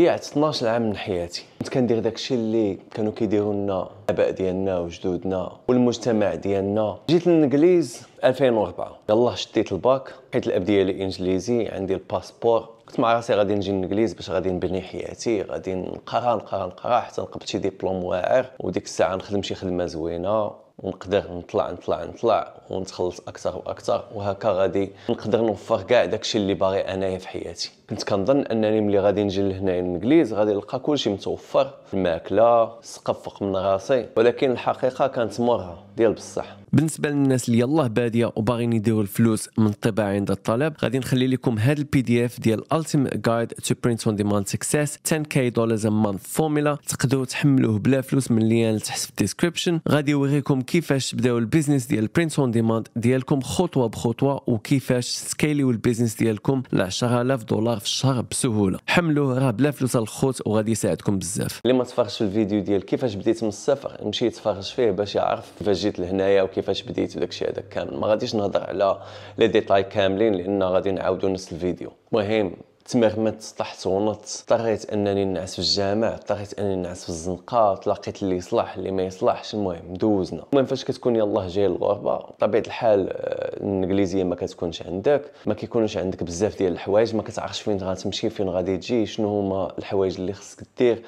ضيعت 12 عام من حياتي كنت كندير داكشي اللي كانوا كيديروا لنا الاباء ديالنا وجدودنا والمجتمع ديالنا جيت للانجليز 2004 يلاه شديت الباك حيت الاب ديالي انجليزي عندي الباسبور كنت مع راسي غادي نجي للانجليز باش غادي نبني حياتي غادي نقرا نقرا نقرا حتى نقبل شي ديبلوم واعر وديك الساعه نخدم شي خدمه زوينه نقدر نطلع نطلع نطلع ونتخلص اكثر واكثر وهكا غادي نقدر نوفر كاع داكشي اللي باغي انايا في حياتي كنت كنظن انني ملي غادي نجي لهنايا للانجليز غادي نلقى كلشي متوفر الماكله السقف فوق من راسي ولكن الحقيقه كانت مرة ديال بصح بالنسبه للناس اللي يلاه باديه وباغيين يديروا الفلوس من الطباعه عند الطلب غادي نخلي لكم هذا البي دي اف ديال Ultimate جايد تو برينت اون ديماند سكسس 10 كي دولار ا مانث فورمولا تقدروا تحملوه بلا فلوس من اللي تحت في الديسكريبشن غادي يوريكم كيفاش تبداو البيزنس ديال برينس اون ديماند ديالكم خطوه بخطوه وكيفاش سكيليو البيزنس ديالكم ل 10000 دولار في الشهر بسهوله حملوه راه بلا فلوس الخوت وغادي يساعدكم بزاف اللي ما تفرجش في الفيديو ديال كيفاش بديت من الصفر مشي يتفرج فيه باش يعرف كيفاش جيت لهنايا وكيفاش بديت وداك الشيء هذاك كامل ما غاديش نهضر على لي ديتاي كاملين لان غادي نعاودوا نفس الفيديو المهم تمغمدت طحت ونط اضطريت انني نعس في الجامع اضطريت انني نعس في الزنقه لقيت اللي يصلح اللي ما يصلحش المهم دوزنا المهم فاش كتكون يلاه جاي الغربه بطبيعه الحال آه، الانجليزيه ما كتكونش عندك ما كيكونش عندك بزاف ديال الحوايج ما كتعرفش فين غتمشي فين غادي تجي شنو هما الحوايج اللي خصك دير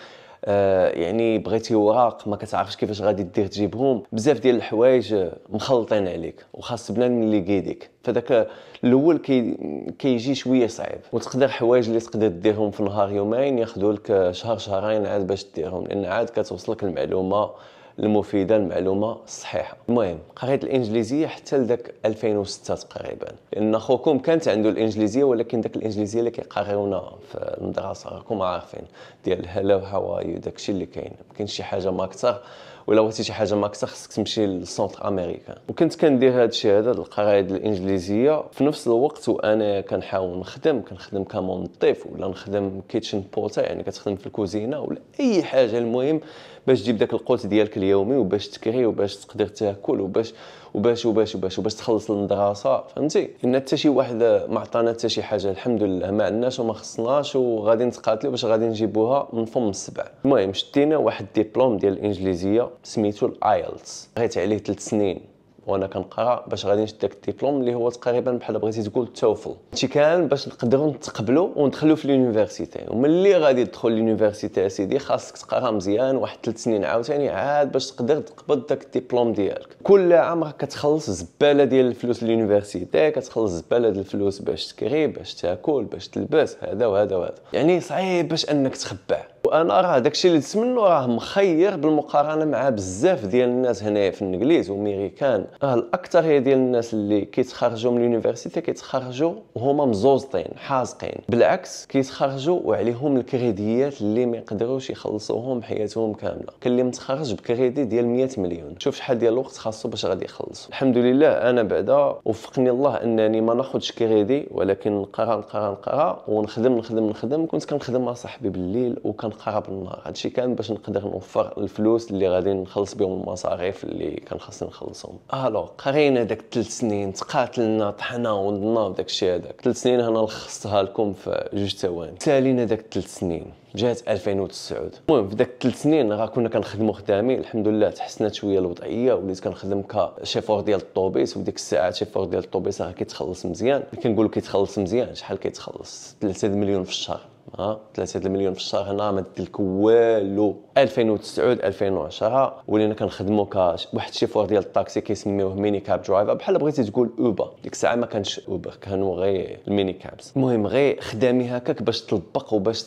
آه، يعني بغيتي اوراق ما كتعرفش كيفاش غادي دير تجيبهم بزاف ديال الحوايج مخلطين عليك وخاص بنادم اللي يقيدك فداك الاول كي كيجي شويه صعيب وتقدر حوايج اللي تقدر ديرهم في نهار يومين ياخذوا لك شهر شهرين عاد باش ديرهم لان عاد كتوصلك المعلومه المفيده المعلومه الصحيحه المهم قريت الانجليزيه حتى لذاك 2006 تقريبا لان خوكم كانت عنده الانجليزيه ولكن ذاك الانجليزيه اللي كيقريونا في المدرسه راكم عارفين ديال هلا وهوا داك الشيء اللي كاين ما كاينش شي حاجه ما اكثر ولا بغيتي شي حاجه ما اكثر خصك تمشي للسونتر امريكا وكنت كندير هذا الشيء هذا القرايه الانجليزيه في نفس الوقت وانا كنحاول نخدم كنخدم كمنظف ولا نخدم كيتشن بوتا يعني كتخدم في الكوزينه ولا اي حاجه المهم باش تجيب داك القوت ديالك اليومي وباش تكري وباش تقدر تاكل وباش وباش وباش وباش وباش تخلص المدرسه فهمتي ان حتى شي واحد ما عطانا حتى شي حاجه الحمد لله ما عندناش وما خصناش وغادي نتقاتلوا باش غادي نجيبوها من فم السبع المهم شدينا واحد الدبلوم ديال الانجليزيه سميتو الايلتس بغيت عليه 3 سنين وانا كنقرا باش غادي نشد داك الدبلوم اللي هو تقريبا بحال بغيتي تقول توفل هادشي كان باش نقدروا نتقبلوا وندخلوا في لونيفرسيتي وملي غادي تدخل لونيفرسيتي اسيدي خاصك تقرا مزيان واحد ثلاث سنين عاوتاني عاد باش تقدر تقبض داك الدبلوم ديالك كل عام راك كتخلص زباله ديال الفلوس لونيفرسيتي كتخلص زباله ديال الفلوس باش تكري باش تاكل باش تلبس هذا وهذا وهذا يعني صعيب باش انك تخبع وانا راه داكشي اللي تسمنو راه مخير بالمقارنه مع بزاف ديال الناس هنايا في الانجليز وميريكان راه الاكثريه ديال الناس اللي كيتخرجوا من اليونيفرسيتي كيتخرجوا وهما مزوزطين حازقين بالعكس كيتخرجوا وعليهم الكريديات اللي ما يقدروش يخلصوهم حياتهم كامله كان اللي متخرج بكريدي ديال 100 مليون شوف شحال ديال الوقت خاصو باش غادي يخلص الحمد لله انا بعدا وفقني الله انني ما ناخذش كريدي ولكن نقرا نقرا نقرا ونخدم نخدم نخدم كنت كنخدم مع صاحبي بالليل وكان نقرب بالنار هادشي كان باش نقدر نوفر الفلوس اللي غادي نخلص بهم المصاريف اللي كان خاصني نخلصهم الو قرينا داك 3 سنين تقاتلنا طحنا ونضنا وداكشي هذاك 3 سنين انا لخصتها لكم في جوج ثواني سالينا داك 3 سنين جات 2009 المهم في داك 3 سنين راه كنا كنخدموا خدامي الحمد لله تحسنت شويه الوضعيه وليت كنخدم كشيفور ديال الطوبيس وديك الساعات شيفور ديال الطوبيس راه كيتخلص مزيان كنقول كيتخلص مزيان شحال كيتخلص 3 مليون في الشهر ها 3 المليون في الشهر هنا نعم، ما دلك والو 2009 2010 ولينا كنخدموا كاش واحد الشيفور ديال الطاكسي كيسميوه ميني كاب درايفر بحال بغيتي تقول اوبر ديك الساعه ما كانش اوبر كانوا غير الميني كابس المهم غير خدامي هكاك باش تطبق وباش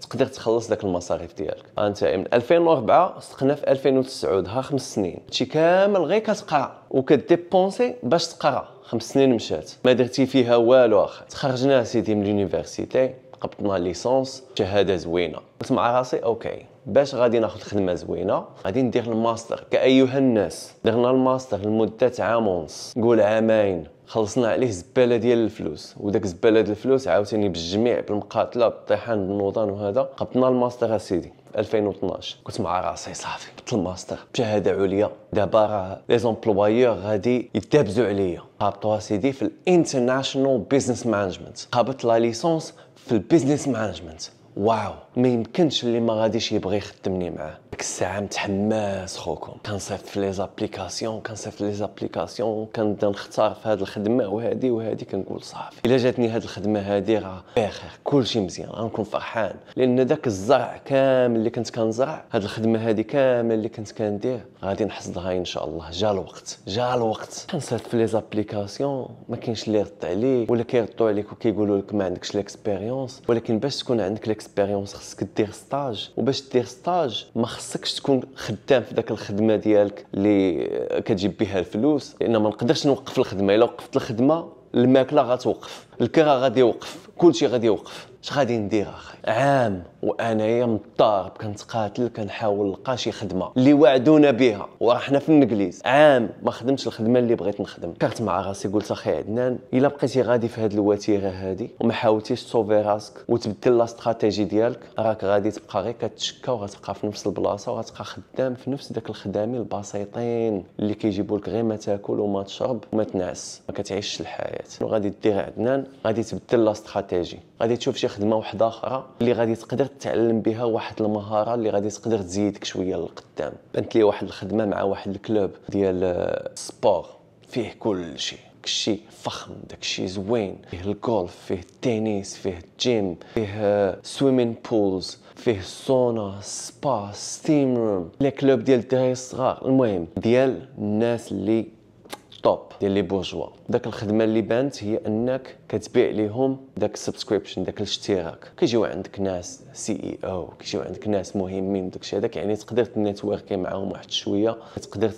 تقدر تخلص داك المصاريف ديالك انت من 2004 صدقنا في 2009 ها خمس سنين هادشي كامل غير كتقرا وكديبونسي باش تقرا خمس سنين مشات ما درتي فيها والو اخر تخرجنا سيدي من لونيفرسيتي حققت ليسونس شهاده زوينه قلت مع راسي اوكي باش غادي ناخذ خدمه زوينه غادي ندير الماستر كايها الناس درنا الماستر لمده عام ونص نقول عامين خلصنا عليه زباله ديال الفلوس وداك زباله ديال الفلوس عاوتاني بالجميع بالمقاتله بالطيحان بالنوضان وهذا قبضنا الماستر اسيدي 2012 كنت مع راسي صافي قلت الماستر بشهاده عليا دابا راه لي زومبلوايور غادي يتابزو عليا هبطوا سيدي في الانترناشونال بيزنس مانجمنت قابلت لا ليسونس for business management. Wow. ما يمكنش اللي ما غاديش يبغي يخدمني معاه ديك الساعه متحمس خوكم كنصيفط في لي زابليكاسيون كنصيفط في لي زابليكاسيون كنبدا نختار في هاد الخدمه وهذه وهذه كنقول صافي الا جاتني هاد الخدمه هادي راه بخير كلشي مزيان غنكون فرحان لان داك الزرع كامل اللي كنت كنزرع هاد الخدمه هادي كامل اللي كنت كندير غادي نحصدها ان شاء الله جا الوقت جا الوقت كنصيفط في لي زابليكاسيون ما كاينش اللي يرد عليك ولا كيردوا عليك وكيقولوا لك ما عندكش ليكسبيريونس ولكن باش تكون عندك ليكسبيريونس خصك دير ستاج وباش دير ستاج ما خصكش تكون خدام في داك الخدمه ديالك اللي كتجيب بها الفلوس لان ما نقدرش نوقف الخدمه الا وقفت الخدمه الماكله غتوقف الكرة غادي يوقف كلشي غادي يوقف اش غادي ندير اخي عام وانايا مضطرب كنتقاتل كنحاول نلقى شي خدمه اللي وعدونا بها وراحنا في الانجليز عام ما خدمتش الخدمه اللي بغيت نخدم كرت مع راسي قلت اخي عدنان الا بقيتي غادي في هذه الوتيره هذه وما حاولتيش تصوفي راسك وتبدل لا استراتيجي ديالك راك غادي تبقى غير كتشكى وغتبقى في نفس البلاصه وغتبقى خدام في نفس داك الخدامي البسيطين اللي كيجيبوا لك غير ما تاكل وما تشرب وما تنعس ما كتعيشش الحياه وغادي دير عدنان غادي تبدل لا استراتيجي غادي تشوف شي خدمه واحده اخرى اللي غادي تقدر تتعلم بها واحد المهاره اللي غادي تقدر تزيدك شويه للقدام بانت لي واحد الخدمه مع واحد الكلوب ديال السبور فيه كل شيء داكشي فخم داكشي زوين فيه الجولف فيه التنس فيه الجيم فيه سويمين بولز فيه سونا سبا ستيم روم لي كلوب ديال الدراري الصغار المهم ديال الناس اللي توب ديال لي بورجوا داك الخدمه اللي بانت هي انك كتبيع ليهم داك السبسكريبشن داك الاشتراك كيجيو عندك ناس سي اي او كيجيو عندك ناس مهمين داك الشيء هذاك يعني تقدر تنيتوركي معاهم واحد شويه كتقدر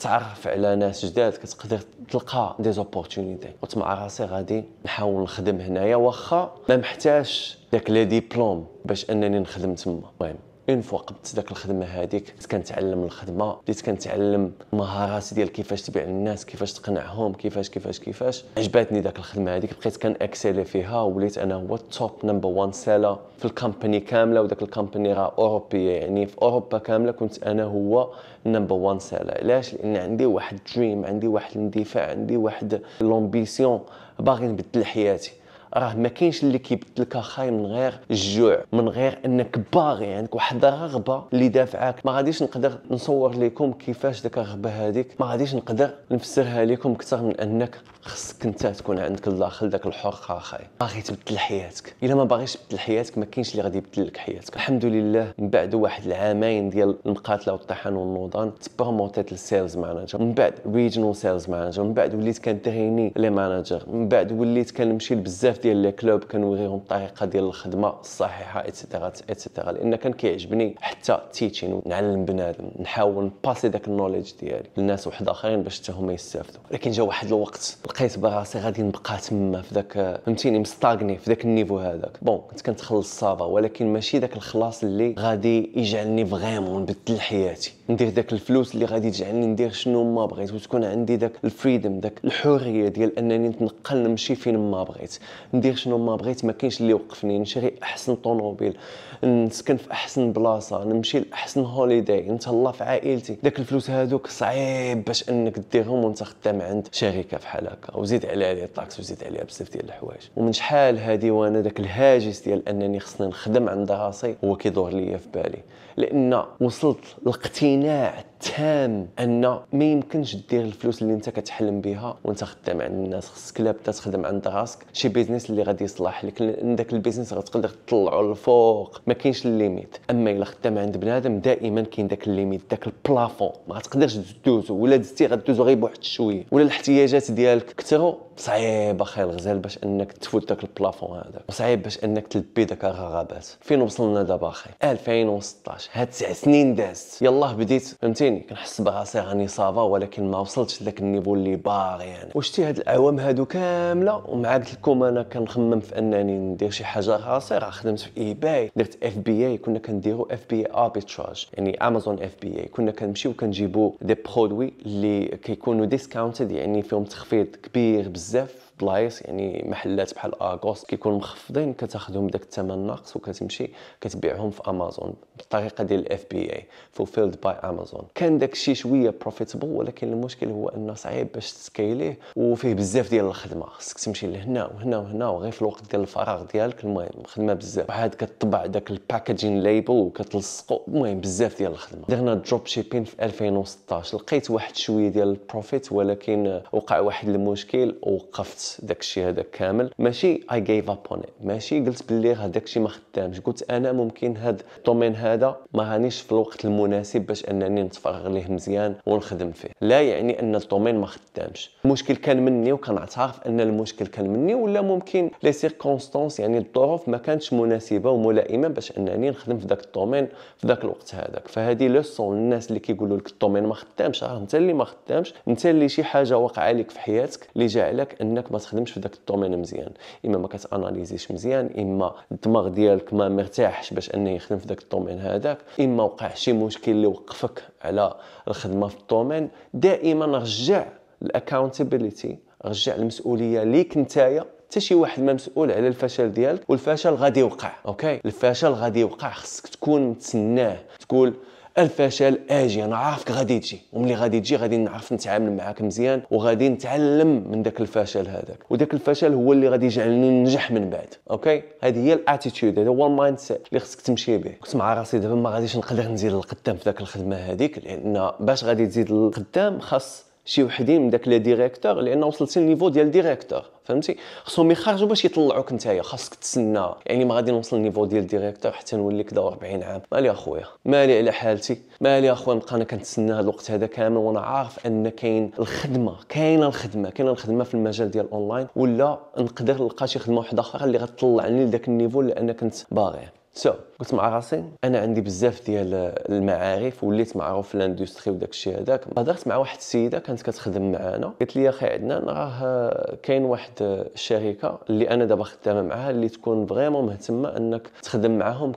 تعرف على ناس جداد كتقدر تلقى دي زوبورتونيتي قلت مع راسي غادي نحاول نخدم هنايا واخا ما محتاج داك لي ديبلوم باش انني نخدم تما المهم اون فوا قبضت داك الخدمه هذيك بديت كنتعلم الخدمه بديت كنتعلم مهارات ديال كيفاش تبيع للناس كيفاش تقنعهم كيفاش كيفاش كيفاش عجباتني داك الخدمه هذيك بقيت كان اكسيلي فيها وليت انا هو التوب نمبر 1 سيلر في الكامباني كامله وداك الكامباني راه اوروبيه يعني في اوروبا كامله كنت انا هو نمبر 1 سيلر علاش لان عندي واحد دريم عندي واحد الاندفاع عندي واحد لومبيسيون باغي نبدل حياتي راه ما كاينش اللي كيبدلك اخاي من غير الجوع من غير انك باغي عندك واحد الرغبه اللي دافعاك ما غاديش نقدر نصور لكم كيفاش ديك الرغبه هذيك ما غاديش نقدر نفسرها لكم اكثر من انك خصك انت تكون عندك الداخل داك الحرقه اخاي باغي تبدل حياتك الا ما باغيش تبدل حياتك ما كاينش اللي غادي يبدل لك حياتك الحمد لله من بعد واحد العامين ديال المقاتله والطحان والنوضان تبروموتيت للسيلز مانجر من بعد ريجنال سيلز مانجر من بعد وليت كنتريني لي مانجر من بعد وليت كنمشي لبزاف بزاف ديال لي كلوب كنوريهم الطريقه ديال الخدمه الصحيحه اتسيتيرا اتسيتيرا لان كان كيعجبني حتى التيتشين نعلم بنادم نحاول نباسي داك النوليدج ديالي للناس واحد اخرين باش حتى هما يستافدوا ولكن جا واحد الوقت لقيت براسي غادي نبقى تما في داك فهمتيني مستاغني في داك النيفو هذاك بون كنت كنتخلص الصابا ولكن ماشي ذاك الخلاص اللي غادي يجعلني فريمون نبدل حياتي ندير ذاك الفلوس اللي غادي تجعلني ندير شنو ما بغيت وتكون عندي ذاك الفريدم ذاك الحريه ديال انني نتنقل نمشي فين ما بغيت ندير شنو ما بغيت ما كاينش اللي يوقفني نشري احسن طوموبيل نسكن في احسن بلاصه نمشي لاحسن هوليداي نتهلا في عائلتي داك الفلوس هذوك صعيب باش انك ديرهم وانت خدام عند شركه بحال هكا وزيد عليها لي طاكس وزيد عليها بزاف ديال الحوايج ومن شحال هذه وانا داك الهاجس ديال انني خصني نخدم عند راسي هو كيدور ليا في بالي لان وصلت الاقتناع تام ان ما يمكنش دير الفلوس اللي انت كتحلم بها وانت خدام عند الناس خصك لا بدا تخدم عند راسك شي بيزنس اللي غادي يصلح لك لان داك البيزنس غتقدر تطلعو للفوق ما كاينش الليميت اما الا خدام عند بنادم دائما كاين داك الليميت داك البلافون ما تقدرش تدوزو ولا دزتي غدوزو غير بواحد الشويه ولا الاحتياجات ديالك كثروا صعيب اخي الغزال باش انك تفوت داك البلافون هذاك وصعيب باش انك تلبي داك الرغبات فين وصلنا دابا اخي 2016 هاد 9 سنين دازت يلاه بديت فهمتي عرفتيني كنحس براسي راني صافا ولكن ما وصلتش لذاك النيفو اللي باغي انا يعني. وشتي هاد الاعوام هادو كامله ومع قلت لكم انا كنخمم في انني ندير شي حاجه راسي راه خدمت في اي باي درت اف بي اي كنا كنديرو اف بي اي اربيتراج يعني امازون اف بي اي كنا كنمشيو كنجيبو دي برودوي اللي كيكونوا ديسكاونتد يعني فيهم تخفيض كبير بزاف بلايص يعني محلات بحال اغوس كيكون مخفضين كتاخذهم داك الثمن ناقص وكتمشي كتبيعهم في امازون بالطريقه ديال الاف بي اي فولفيلد باي امازون كان داك الشيء شويه بروفيتبل ولكن المشكل هو انه صعيب باش تسكيليه وفيه بزاف ديال الخدمه خصك تمشي لهنا وهنا وهنا وغير في الوقت ديال الفراغ ديالك المهم خدمه بزاف عاد كطبع داك الباكجين ليبل وكتلصقو المهم بزاف ديال الخدمه درنا دروب شيبين في 2016 لقيت واحد شويه ديال البروفيت ولكن وقع واحد المشكل ووقفت داك الشيء هذا كامل ماشي اي جيف اب اون ماشي قلت بلي هذاك الشيء ما خدامش قلت انا ممكن هاد الدومين هذا ما رانيش في الوقت المناسب باش انني نتفرغ ليه مزيان ونخدم فيه لا يعني ان الدومين ما خدامش المشكل كان مني وكنعترف ان المشكل كان مني ولا ممكن لي سيركونستانس يعني الظروف ما كانتش مناسبه وملائمه باش انني نخدم في داك الدومين في داك الوقت هذاك فهذه لوسون الناس اللي كيقولوا لك الدومين ما خدامش راه انت اللي ما خدامش انت اللي شي حاجه وقع عليك في حياتك اللي جعلك انك ما ما تخدمش في ذاك الدومين مزيان اما ما كتاناليزيش مزيان اما الدماغ ديالك ما مرتاحش باش انه يخدم في ذاك الدومين هذاك اما وقع شي مشكل اللي وقفك على الخدمه في الدومين دائما رجع الاكاونتابيليتي رجع المسؤوليه ليك نتايا حتى شي واحد ما مسؤول على الفشل ديالك والفشل غادي يوقع اوكي الفشل غادي يوقع خصك تكون متسناه تقول الفشل اجي انا عارفك غادي تجي وملي غادي تجي غادي نعرف نتعامل معاك مزيان وغادي نتعلم من داك الفشل هذاك وداك الفشل هو اللي غادي يجعلني ننجح من بعد اوكي هذه هي الاتيتيود هذا هو المايند سيت اللي خصك تمشي به كنت مع راسي دابا ما غاديش نقدر نزيد للقدام في داك الخدمه هذيك لان باش غادي تزيد للقدام خاص شي وحدين من داك لي ديريكتور لان وصلتي للنيفو ديال ديريكتور فهمتي خصهم يخرجوا باش يطلعوك نتايا خاصك تسنى يعني ما غادي نوصل للنيفو ديال ديريكتور حتى نولي كدا 40 عام مالي اخويا مالي على حالتي مالي اخويا نبقى انا كنتسنى هذا الوقت هذا كامل وانا عارف ان كاين الخدمه كاينه الخدمه كاينه الخدمه في المجال ديال الاونلاين ولا نقدر نلقى شي خدمه واحده اخرى اللي غتطلعني لذاك النيفو اللي انا كنت باغيه سو so, قلت مع راسي انا عندي بزاف ديال المعارف وليت معروف في الاندستري وداك الشيء هذاك هضرت مع واحد السيده كانت كتخدم معانا قالت لي اخي عدنان راه كاين واحد الشركه اللي انا دابا خدامه معاها اللي تكون فريمون مهتمه انك تخدم معاهم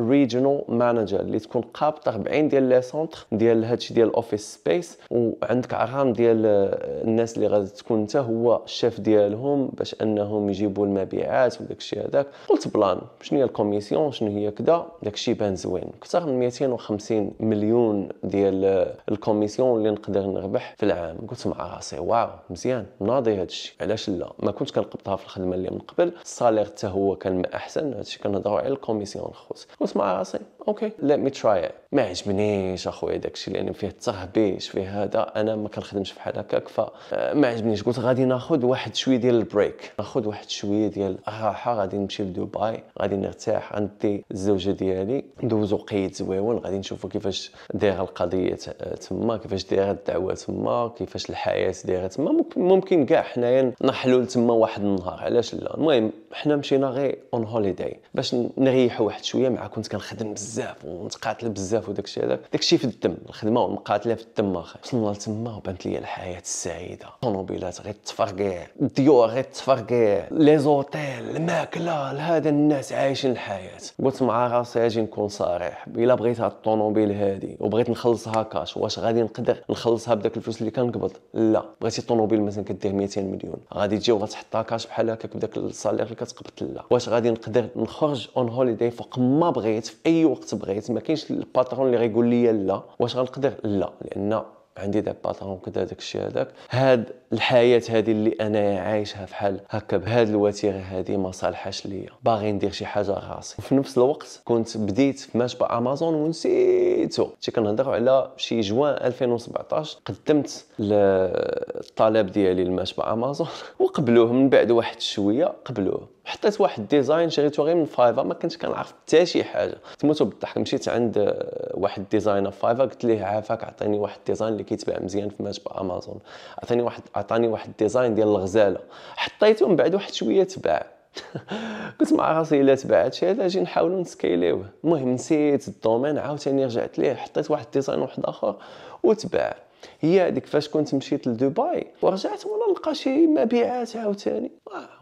ريجونال مانجر اللي تكون قابط 40 ديال لي سونتر ديال هادشي ديال الاوفيس سبيس وعندك عرام ديال الناس اللي غادي تكون انت هو الشيف ديالهم باش انهم يجيبوا المبيعات وداك الشيء هذاك قلت بلان شنو هي الكوميسيون شنو هي كذا داكشي بان زوين اكثر من 250 مليون ديال الكوميسيون اللي نقدر نربح في العام قلت مع راسي واو مزيان ناضي هادشي علاش لا ما كنتش كنقبضها في الخدمه اللي من قبل الصالير حتى هو كان ما احسن هادشي كنهضروا على الكوميسيون الخوت قلت مع راسي اوكي ليت مي تراي ما عجبنيش اخويا داكشي لان فيه التهبيش فيه هذا انا ما كنخدمش بحال هكاك فما عجبنيش قلت غادي ناخذ واحد شويه ديال البريك ناخذ واحد شويه ديال الراحه غادي نمشي لدبي غادي نرتاح عندي الزوجه ديالي ندوزو قيد زويون غادي نشوفو كيفاش دايره القضيه تما كيفاش دايره الدعوه تما كيفاش الحياه دايره تما ممكن كاع حنايا نحلو تما واحد النهار علاش لا المهم حنا مشينا غير اون هوليداي باش نريحو واحد شويه مع كنت كنخدم بزاف ونتقاتل بزاف بزاف وداك الشيء هذاك داك الشيء في الدم الخدمه والمقاتله في الدم اخي وصلنا لتما وبانت لي الحياه السعيده الطوموبيلات غير تفرقع الديور غير تفرقع لي زوتيل الماكله هذا الناس عايشين الحياه قلت مع راسي اجي نكون صريح الا بغيت هاد الطوموبيل هادي وبغيت نخلصها كاش واش غادي نقدر نخلصها بداك الفلوس اللي كنقبض لا بغيتي الطوموبيل مثلا كدير 200 مليون غادي تجي وغتحطها كاش بحال هكاك بداك الصالير اللي كتقبض لا واش غادي نقدر نخرج اون هوليداي فوق ما بغيت في اي وقت بغيت ما كاينش البات الباترون اللي غيقول لي لا واش غنقدر لا لان عندي داك باترون كذا داك الشيء هذاك هاد الحياه هذه اللي انا عايشها فحال هكا بهاد الوتيره هذه ما صالحاش ليا باغي ندير شي حاجه راسي وفي نفس الوقت كنت بديت في مشبع امازون ونسيتو شي كنهضروا على شي جوان 2017 قدمت الطلب ديالي لمشبع امازون وقبلوه من بعد واحد شويه قبلوه حطيت واحد ديزاين شريته غير من فايفا ما كنتش كنعرف حتى شي حاجه تموت بالضحك مشيت عند واحد ديزاينر فايفا قلت ليه عافاك عطيني واحد ديزاين اللي كيتباع مزيان في ماتش بامازون عطاني واحد عطاني واحد ديزاين ديال الغزاله حطيته من بعد واحد شويه تباع قلت مع راسي الا تباع هادشي هذا اجي نحاولوا نسكيليوه المهم نسيت الدومين عاوتاني رجعت ليه حطيت واحد ديزاين واحد اخر وتباع هي هذيك فاش كنت مشيت لدبي ورجعت ولا نلقى شي مبيعات عاوتاني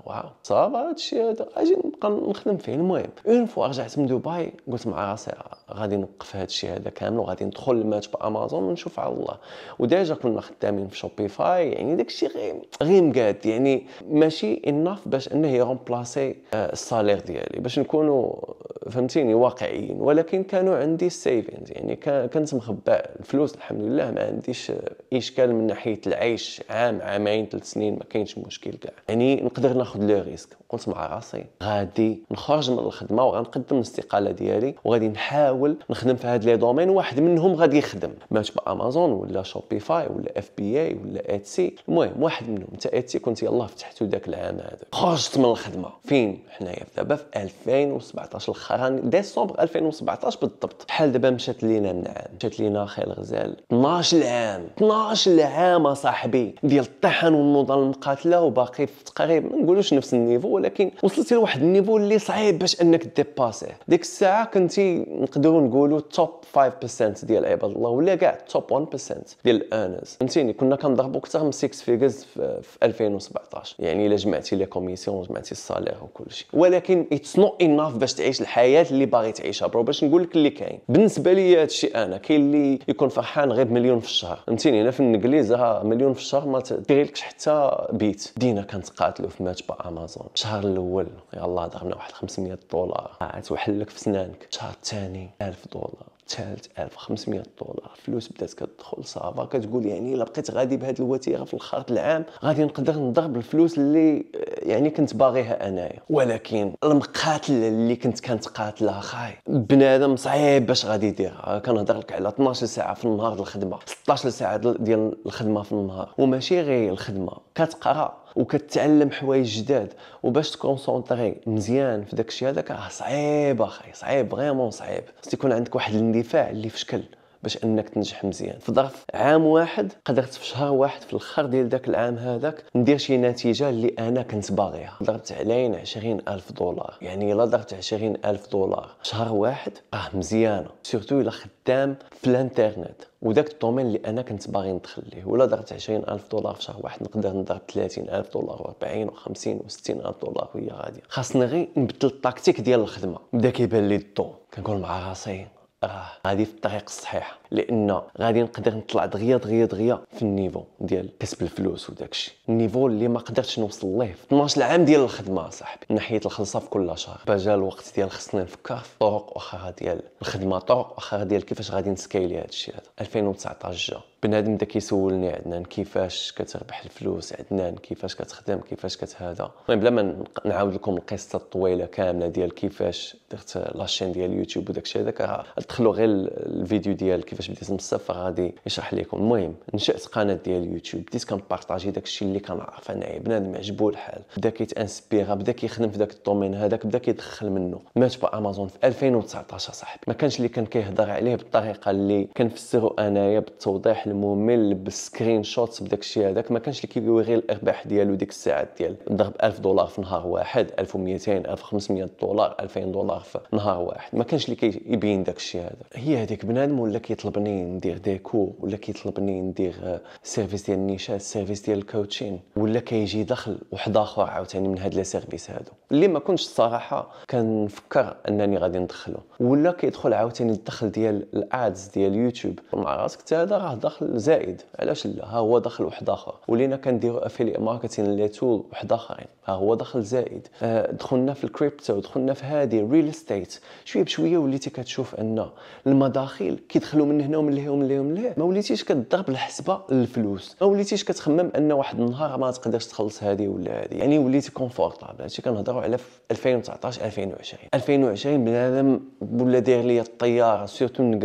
واو صافا هادشي هذا اجي نبقى نخدم فيه المهم اون فوا رجعت من دبي قلت مع راسي غادي نوقف هادشي هذا كامل وغادي ندخل المات بامازون ونشوف على الله وديجا كنا خدامين في شوبيفاي يعني داكشي غير غير مقاد يعني ماشي اناف باش انه يرومبلاسي السالير آه، ديالي باش نكونوا آه، فهمتيني واقعيين ولكن كانوا عندي السيفينز يعني كنت مخبأ الفلوس الحمد لله ما عنديش آه، اشكال من ناحيه العيش عام عامين ثلاث سنين ما كاينش مشكل كاع يعني نقدر ناخذ لو ريسك قلت مع راسي غادي نخرج من الخدمه وغنقدم الاستقاله ديالي وغادي نحاول نخدم في هاد لي دومين واحد منهم غادي يخدم ما تبقى امازون ولا شوبيفاي ولا اف بي اي ولا اتسي المهم واحد منهم انت اتسي كنت يلاه فتحتو ذاك العام هذا خرجت من الخدمه فين حنايا دابا في 2017 الخران ديسمبر 2017 بالضبط بحال دابا مشات لينا النعام مشات لينا خير الغزال 12 عام 12 عام صاحبي ديال الطحن والنوضه المقاتله وباقي في تقريبا ما نقولوش نفس النيفو ولكن وصلتي لواحد النيفو اللي صعيب باش انك ديباسيه ديك الساعه كنتي نقدروا نقولوا توب 5% ديال عباد الله ولا كاع توب 1% ديال الانس فهمتيني كنا كنضربوا اكثر من 6 فيجرز في, 2017 يعني الا جمعتي لي كوميسيون جمعتي الصالير وكلشي ولكن اتس نوت اناف باش تعيش الحياه اللي باغي تعيشها برو باش نقول لك اللي كاين بالنسبه لي هادشي انا كاين اللي يكون فرحان غير بمليون في الشهر فهمتي فهمتيني هنا في الانجليز مليون في الشهر ما تيغيلكش حتى بيت كانت قاتلو في ماتش امازون الشهر الاول يلاه ضربنا واحد 500 دولار عاد وحلك في سنانك الشهر الثاني 1000 دولار الثالث 1500 دولار فلوس بدات كتدخل صافا كتقول يعني الا بقيت غادي بهذه الوتيره في الاخر العام غادي نقدر نضرب الفلوس اللي آه، يعني كنت باغيها انايا ولكن المقاتل اللي كنت كنتقاتلها خاي بنادم صعيب باش غادي يديرها كنهضر لك على 12 ساعه في النهار الخدمه 16 ساعه ديال الخدمه في النهار وماشي غير الخدمه كتقرا وكتعلم حوايج جداد وباش تكونسونطري مزيان في داك الشيء هذاك راه صعيب اخي صعيب فريمون صعيب خص يكون عندك واحد الاندفاع اللي في شكل باش انك تنجح مزيان في ظرف عام واحد قدرت في شهر واحد في الاخر ديال ذاك العام هذاك ندير شي نتيجه اللي انا كنت باغيها ضربت علين 20000 دولار يعني الا ضربت 20000 دولار شهر واحد راه مزيانه سورتو الا خدام في الانترنت وداك الطومين اللي انا كنت باغي ندخل ليه ولا ضربت 20000 دولار في شهر واحد نقدر نضرب 30000 دولار و40 و50 و60000 دولار وهي غاديه خاصني غير نبدل التاكتيك ديال الخدمه بدا كيبان لي الضو كنقول مع راسي راه غادي في الطريق الصحيحه لان غادي نقدر نطلع دغيا دغيا دغيا في النيفو ديال كسب الفلوس وداكشي النيفو اللي ما قدرتش نوصل ليه في 12 عام ديال الخدمه صاحبي ناحيه الخلصه في كل شهر باجا الوقت ديال خصني نفكر في طرق اخرى ديال الخدمه طرق اخرى ديال كيفاش غادي نسكيلي هذا الشيء هذا 2019 جا بنادم بدا كيسولني عدنان كيفاش كتربح الفلوس عدنان كيفاش كتخدم كيفاش كتهذا المهم بلا ما نعاود لكم القصه الطويله كامله ديال كيفاش درت لاشين ديال اليوتيوب وداك الشيء هذاك دخلوا غير الفيديو ديال كيفاش بديت من الصفر غادي يشرح لكم المهم نشات قناه ديال اليوتيوب بديت كنبارطاجي داك الشيء اللي كنعرف انايا بنادم عجبو الحال بدا كيتانسبيرا بدا كيخدم في داك الدومين هذاك بدا كيدخل منه مات بامازون في 2019 صاحبي ما كانش اللي كان كيهضر عليه بالطريقه اللي كنفسرو انايا بالتوضيح الممل بالسكرين شوتس بداك الشيء هذاك ما كانش اللي كيبغي غير الارباح ديالو ديك الساعات ديال ضرب 1000 دولار في نهار واحد 1200 1500 دولار 2000 دولار في نهار واحد ما كانش اللي كيبين داك الشيء هذا هي هذيك بنادم ولا كيطلبني ندير ديكو ولا كيطلبني ندير سيرفيس آه، ديال النيشات سيرفيس ديال الكوتشين ولا كيجي دخل واحد اخر عاوتاني من هاد لي سيرفيس هادو اللي ما كنتش الصراحه كنفكر انني غادي ندخله ولا كيدخل عاوتاني الدخل ديال الادز ديال يوتيوب مع راسك حتى هذا راه دخل دخل زائد علاش لا ها هو دخل واحد اخر ولينا كنديروا افيلي ماركتين لي تول واحد اخرين ها هو دخل زائد آه، دخلنا في الكريبتو دخلنا في هذه ريل استيت شويه بشويه وليتي كتشوف ان المداخيل كيدخلوا من هنا ومن لهيه ومن لهيه ومن لهيه ما وليتيش كتضرب الحسبه للفلوس ما وليتيش كتخمم ان واحد النهار ما تقدرش تخلص هذه ولا هذه يعني وليتي كونفورتابل هادشي كنهضروا على 2019 2020 2020 بنادم ولا داير ليا الطياره سيرتو من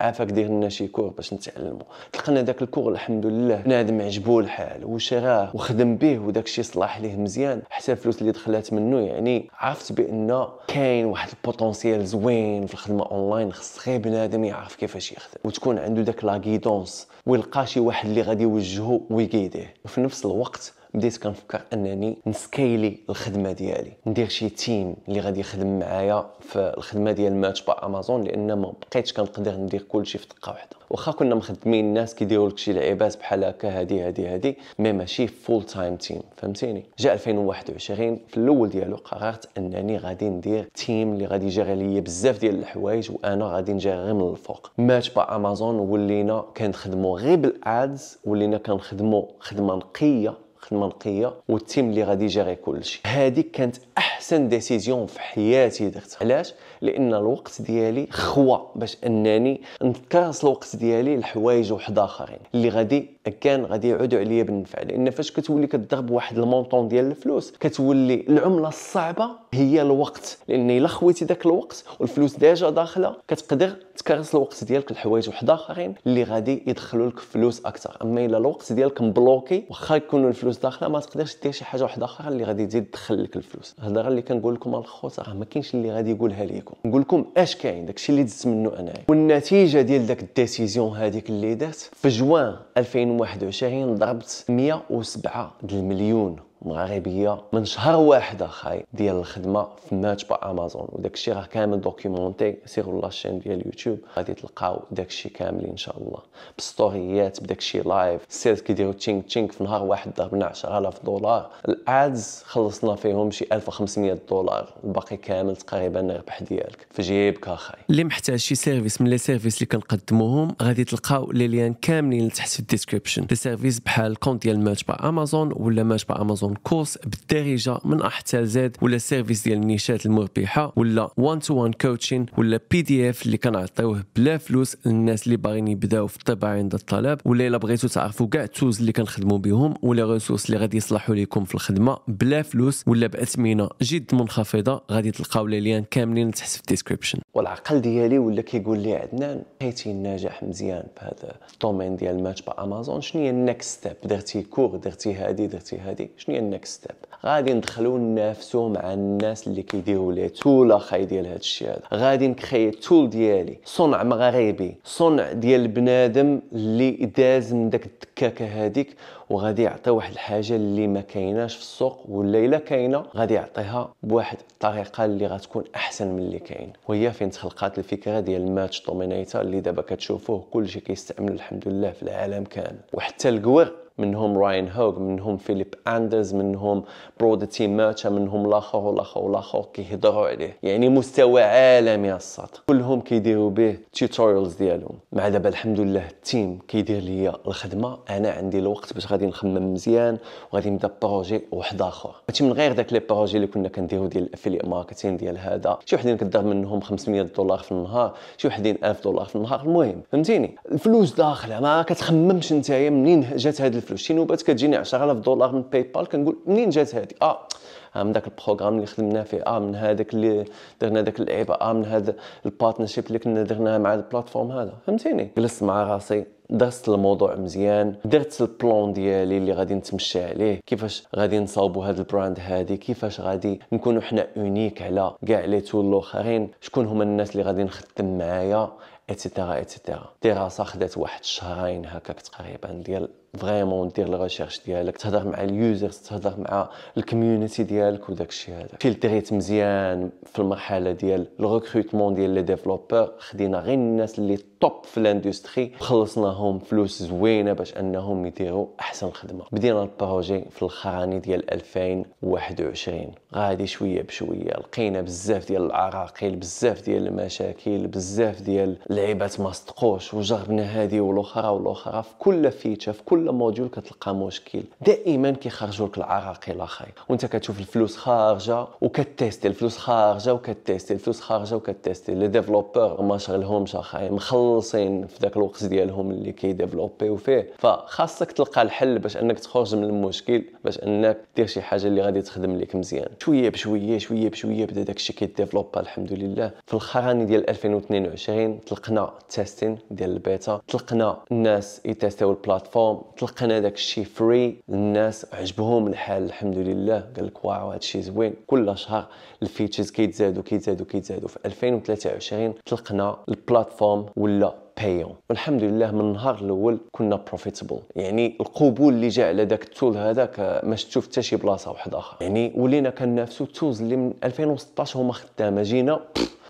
عافاك دير لنا شي كور باش نتعلموا تلقنا داك الكور الحمد لله بنادم عجبو الحال وشراه وخدم به وداك الشيء صلاح ليه مزيان حتى الفلوس اللي دخلات منه يعني عرفت بان كاين واحد البوتونسيال زوين في الخدمه اونلاين خص غير بنادم يعرف كيفاش يخدم وتكون عنده داك لا ويلقى شي واحد اللي غادي يوجهه ويقيده وفي نفس الوقت بديت كنفكر انني نسكيلي الخدمه ديالي ندير شي تيم اللي غادي يخدم معايا في الخدمه ديال ماتش با امازون لان ما بقيتش كنقدر ندير كلشي في دقه واحده واخا كنا مخدمين الناس كيديروا لك شي لعيبات بحال هكا هادي هادي هادي مي ماشي فول تايم تيم فهمتيني جاء 2021 في الاول ديالو قررت انني غادي ندير تيم اللي غادي يجري ليا بزاف ديال الحوايج وانا غادي نجري غير من الفوق ماتش با امازون ولينا كنخدموا غير بالادز ولينا كنخدموا خدمه نقيه خدمه نقيه والتيم اللي غادي يجيري كلشي هذيك كانت احسن ديسيزيون في حياتي درت علاش لان الوقت ديالي خوى باش انني نكرس الوقت ديالي لحوايج واحد اخرين اللي غادي كان غادي يعودوا عليا بالنفع لان فاش كتولي كتضرب واحد المونطون ديال الفلوس كتولي العمله الصعبه هي الوقت لان الا خويتي داك الوقت والفلوس ديجا داخله كتقدر تكرس الوقت ديالك لحوايج واحد اخرين اللي غادي يدخلوا لك فلوس اكثر اما الا الوقت ديالك مبلوكي واخا يكون الفلوس داخله ما تقدرش دير شي حاجه واحده اخرى اللي غادي تزيد تدخل لك الفلوس الهضره اللي كنقول لكم الخوت راه ما كاينش اللي غادي يقولها ليكم لكم نقول لكم اش كاين داكشي اللي دزت منه انايا والنتيجه ديال داك الديسيزيون هذيك اللي دات في جوان 2021 ضربت 107 د المليون مغربيه من شهر واحد اخاي ديال الخدمه في فمات با امازون وداك الشيء راه كامل دوكيومونتي سيروا لاشين ديال اليوتيوب غادي تلقاو داك الشيء كامل ان شاء الله بستوريات بداك الشيء لايف السيلز كيديروا تشينك تشينك في نهار واحد ضربنا 10000 دولار الادز خلصنا فيهم شي 1500 دولار الباقي كامل تقريبا الربح ديالك في جيبك اخاي اللي محتاج شي سيرفيس من لي سيرفيس اللي كنقدموهم غادي تلقاو لي ليان كاملين لتحت في الديسكريبشن لي سيرفيس بحال الكونت ديال ماتش با امازون ولا ماتش با امازون كيعرضوا كورس بالدارجه من احد زاد ولا سيرفيس ديال النيشات المربحه ولا 1 تو 1 كوتشين ولا بي دي اف اللي كنعطيوه بلا فلوس للناس اللي باغيين يبداو في الطباعه عند الطلب ولا الا بغيتو تعرفوا كاع التوز اللي كنخدموا بهم ولا ريسورس اللي غادي يصلحوا لكم في الخدمه بلا فلوس ولا باثمنه جد منخفضه غادي تلقاو لي ليان كاملين تحت في الديسكريبشن والعقل ديالي ولا كيقول لي عدنان لقيتي النجاح مزيان في هذا الدومين ديال ماتش با امازون شنو هي النكست ستيب درتي كور درتي هادي درتي هادي شنو هي النكست ستيب غادي ندخلوا ننافسوا مع الناس اللي كيديروا لي تول اخاي ديال هذا الشيء هذا غادي نكري تول ديالي صنع مغربي صنع ديال البنادم اللي داز من داك الدكاكه هذيك وغادي يعطي واحد الحاجه اللي ما كايناش في السوق ولا الا كاينه غادي يعطيها بواحد الطريقه اللي غتكون احسن من اللي كاين وهي فين تخلقات الفكره ديال ماتش دومينيتا اللي دابا كتشوفوه كلشي كيستعمل الحمد لله في العالم كامل وحتى الكوير منهم راين هوغ منهم فيليب اندرز منهم برود تيم ميرتشا منهم لاخر ولاخر ولاخر كيهضروا عليه يعني مستوى عالمي الصاد كلهم كيديروا به تيتوريالز ديالهم مع دابا الحمد لله التيم كيدير ليا الخدمه انا عندي الوقت باش غادي نخمم مزيان وغادي نبدا بروجي واحد اخر ماشي من غير داك لي بروجي اللي كنا كنديرو ديال الافيليت ماركتين ديال هذا شي وحدين كدار منهم 500 دولار في النهار شي وحدين 1000 دولار في النهار المهم فهمتيني الفلوس داخله ما كتخممش نتايا منين جات هاد الفلوس شي نوبات كتجيني 10000 دولار من باي بال كنقول منين جات هذه آه،, اه من داك البروغرام اللي خدمنا فيه اه من هذاك اللي درنا داك اللعيبه اه من هذا البارتنرشيب اللي كنا درناها مع البلاتفورم هذا فهمتيني جلست مع راسي درست الموضوع مزيان درت البلون ديالي اللي غادي نتمشى عليه كيفاش غادي نصاوبوا هذا البراند هادي كيفاش غادي نكونوا حنا اونيك على كاع لي تول الاخرين شكون هما الناس اللي غادي نخدم معايا اتسيتيرا اتسيتيرا دراسه خدات واحد الشهرين هكاك تقريبا ديال فريمون دير ريشيرش ديالك تهضر مع اليوزرز تهضر مع الكوميونيتي ديالك وداك الشيء هذا فلتريت مزيان في المرحله ديال الريكروتمون ديال لي ديفلوبور خدينا غير الناس اللي توب في الاندستري خلصناهم فلوس زوينه باش انهم يديروا احسن خدمه بدينا البروجي في الخراني ديال 2021 غادي شويه بشويه لقينا بزاف ديال العراقيل بزاف ديال المشاكل بزاف ديال لعيبات ما صدقوش وجربنا هذه والاخرى والاخرى في كل فيتشر في كل كل موديول كتلقى مشكل دائما كيخرجوا لك العراقيل اخاي وانت كتشوف الفلوس خارجه وكتيستي الفلوس خارجه وكتيستي الفلوس خارجه وكتيستي لي ديفلوبور ما شغلهمش اخاي مخلصين في ذاك الوقت ديالهم اللي كيديفلوبيو فيه فخاصك تلقى الحل باش انك تخرج من المشكل باش انك دير شي حاجه اللي غادي تخدم لك مزيان شويه بشويه شويه بشويه بدا داك الشيء كيديفلوبا الحمد لله في الخراني ديال 2022 تلقنا التيستين ديال البيتا تلقنا الناس يتيستيو البلاتفورم طلقنا داك الشيء فري الناس عجبهم الحال الحمد لله قال لك واو هذا الشيء زوين كل شهر الفيتشرز كيتزادوا كيتزادوا كيتزادوا في 2023 طلقنا البلاتفورم ولا بايون والحمد لله من النهار الاول كنا بروفيتابل يعني القبول اللي جاء على داك التول هذاك ما شفتو حتى شي بلاصه واحده اخرى يعني ولينا كنافسوا التولز اللي من 2016 هما خدامه جينا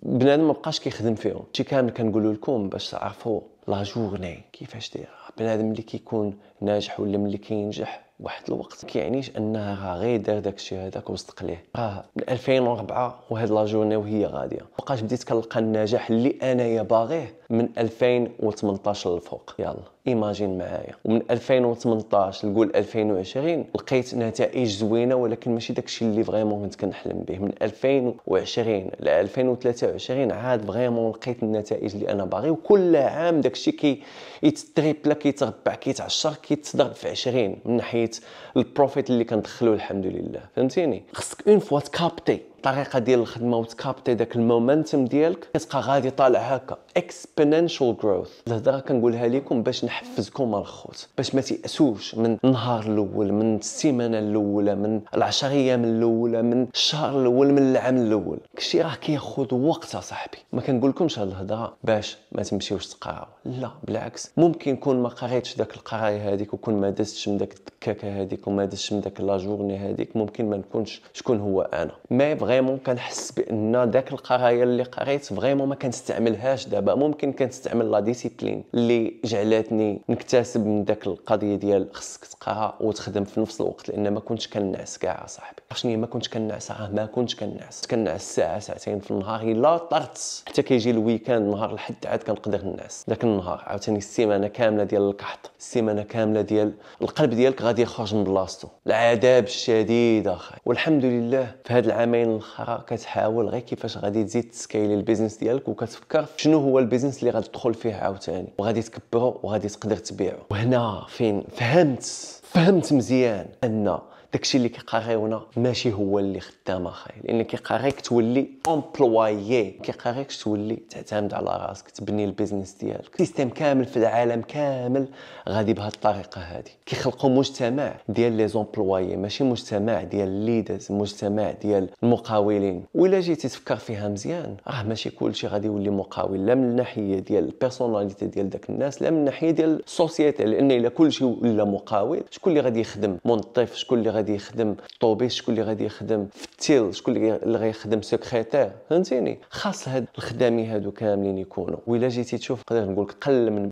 بنادم ما بقاش كيخدم فيهم شي كامل كنقول لكم باش تعرفوا لا جورني كيفاش دايره بنادم اللي كيكون ناجح ولا ملي كينجح واحد الوقت كيعنيش انها راه غير دار داكشي هذاك وصدق ليه راه من 2004 وهاد لا جورني وهي غاديه بقاش بديت كنلقى النجاح اللي انايا باغيه من 2018 للفوق يلا ايماجين معايا ومن 2018 لقول 2020 لقيت نتائج زوينه ولكن ماشي داكشي اللي فريمون كنت كنحلم به من 2020 ل 2023 عاد فريمون لقيت النتائج اللي انا باغي وكل عام داكشي كي يتريبلا كيتربع كيتعشر كيتضرب في 20 من ناحيه البروفيت اللي كندخلو الحمد لله فهمتيني خصك اون فوا تكابتي الطريقه ديال الخدمه وتكابتي داك المومنتم ديالك كتبقى غادي طالع هكا اكسبوننشال جروث الهضره كنقولها لكم باش نحفزكم الخوت باش ما تيأسوش من النهار الاول من السيمانه الاولى من العشر ايام الاولى من الشهر الاول من العام الاول كشي راه كياخذ وقت أصاحبي ما كنقولكمش هاد الهضره باش ما تمشيوش تقراو لا بالعكس ممكن كون ما قريتش داك القرايه هذيك وكون ما دستش من داك الدكاكه هذيك وما دستش من داك لا جورني هذيك ممكن ما نكونش شكون هو انا ما يبغى فريمون كنحس بان ذاك القرايه اللي قريت فريمون ما كنستعملهاش دابا ممكن كنستعمل لا ديسيبلين اللي جعلتني نكتسب من ذاك القضيه ديال خصك تقرا وتخدم في نفس الوقت لان ما كنتش كنعس كاع صاحبي شنو ما كنتش كنعس راه ما كنتش كنعس كنعس ساعه ساعتين في النهار الا طرت حتى كيجي الويكاند نهار الحد عاد كنقدر نعس ذاك النهار عاوتاني السيمانه كامله ديال الكحط السيمانه كامله ديال القلب ديالك غادي يخرج من بلاصتو العذاب الشديد اخي والحمد لله في هاد العامين الاخرى كتحاول غير كيفاش غادي تزيد تسكيلي البيزنس ديالك وكتفكر شنو هو البيزنس اللي غادي تدخل فيه عاوتاني وغادي تكبره وغادي تقدر تبيعه وهنا فين فهمت فهمت مزيان ان داكشي اللي كيقريونا ماشي هو اللي خد خدامه خاي لان كيقريك تولي امبلوايي كيقريك تولي تعتمد على راسك تبني البيزنس ديالك السيستم كامل في العالم كامل غادي بهذه الطريقه هذه كيخلقوا مجتمع ديال لي زومبلوايي ماشي مجتمع ديال الليدرز مجتمع ديال المقاولين ولا جيتي تفكر فيها مزيان راه ماشي كلشي غادي يولي مقاول لا من الناحيه ديال البيرسوناليتي ديال داك الناس لا من الناحيه ديال السوسيتي لان الا كلشي ولا مقاول شكون اللي غادي يخدم منظف شكون اللي غادي يخدم طوبيس شكون اللي غادي يخدم في تيل شكون اللي غيخدم سكرتير فهمتيني خاص هاد الخدامي هادو كاملين يكونوا وإلا جيتي تشوف نقدر نقول لك قل من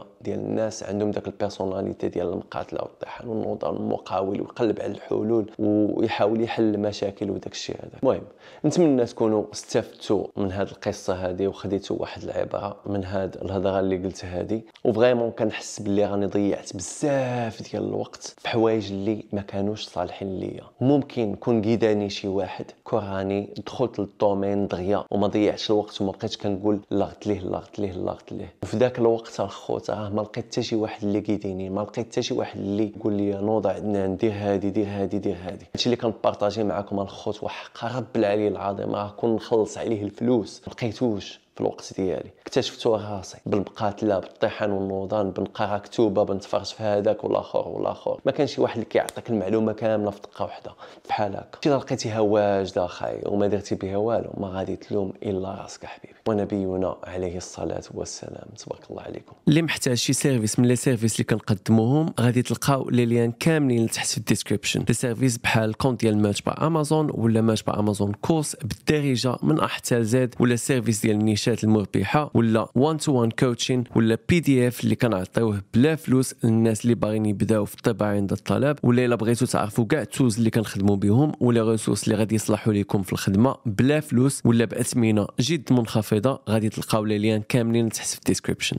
1% ديال الناس عندهم داك البيرسوناليتي ديال المقاتله والطحن والنضال المقاول ويقلب على الحلول ويحاول يحل المشاكل وداك الشيء هذا المهم نتمنى تكونوا استفدتوا من هاد القصه هذه وخديتوا واحد العبره من هاد الهضره اللي قلت هذه وفريمون كنحس باللي راني ضيعت بزاف ديال الوقت في حوايج اللي ما كانوش صالحين ليا ممكن نكون قيداني جاني شي واحد كوراني دخلت للدومين دغيا وما ضيعتش الوقت وما بقيتش كنقول لغت ليه لغت ليه لغت ليه وفي ذاك الوقت الخوت راه ما لقيت حتى شي واحد اللي كيديني ما لقيت حتى شي واحد اللي يقول لي نوض عندنا دير هادي دير هادي دير هادي هادشي اللي كنبارطاجي معكم الخوت وحق رب العلي العظيم راه كون نخلص عليه الفلوس ما لقيتوش في الوقت ديالي اكتشفت راسي بالمقاتله بالطحن والنوضان بنقرا كتوبه بنتفرج في هذاك والاخر والاخر ما كان شي واحد اللي كيعطيك المعلومه كامله في دقه واحده بحال هكا شي لقيتيها واجده اخاي وما درتي بها والو ما غادي تلوم الا راسك حبيبي ونبينا عليه الصلاه والسلام تبارك الله عليكم اللي محتاج شي سيرفيس من لي سيرفيس اللي كنقدموهم غادي تلقاو لي ليان كاملين لتحت في الديسكريبشن لي سيرفيس بحال الكونت ديال ماتش با امازون ولا ماتش با امازون كورس بالدارجه من احتى زاد ولا سيرفيس ديال النيش الورشات المربحه ولا وان تو وان كوتشين ولا بي دي اف اللي كنعطيوه بلا فلوس للناس اللي باغيين يبداو في الطباعه عند الطلب ولا الا بغيتو تعرفوا كاع التوز اللي كنخدموا بهم ولا ريسورس اللي غادي يصلحوا لكم في الخدمه بلا فلوس ولا باثمنه جد منخفضه غادي تلقاو لي لين كاملين تحت في الديسكريبشن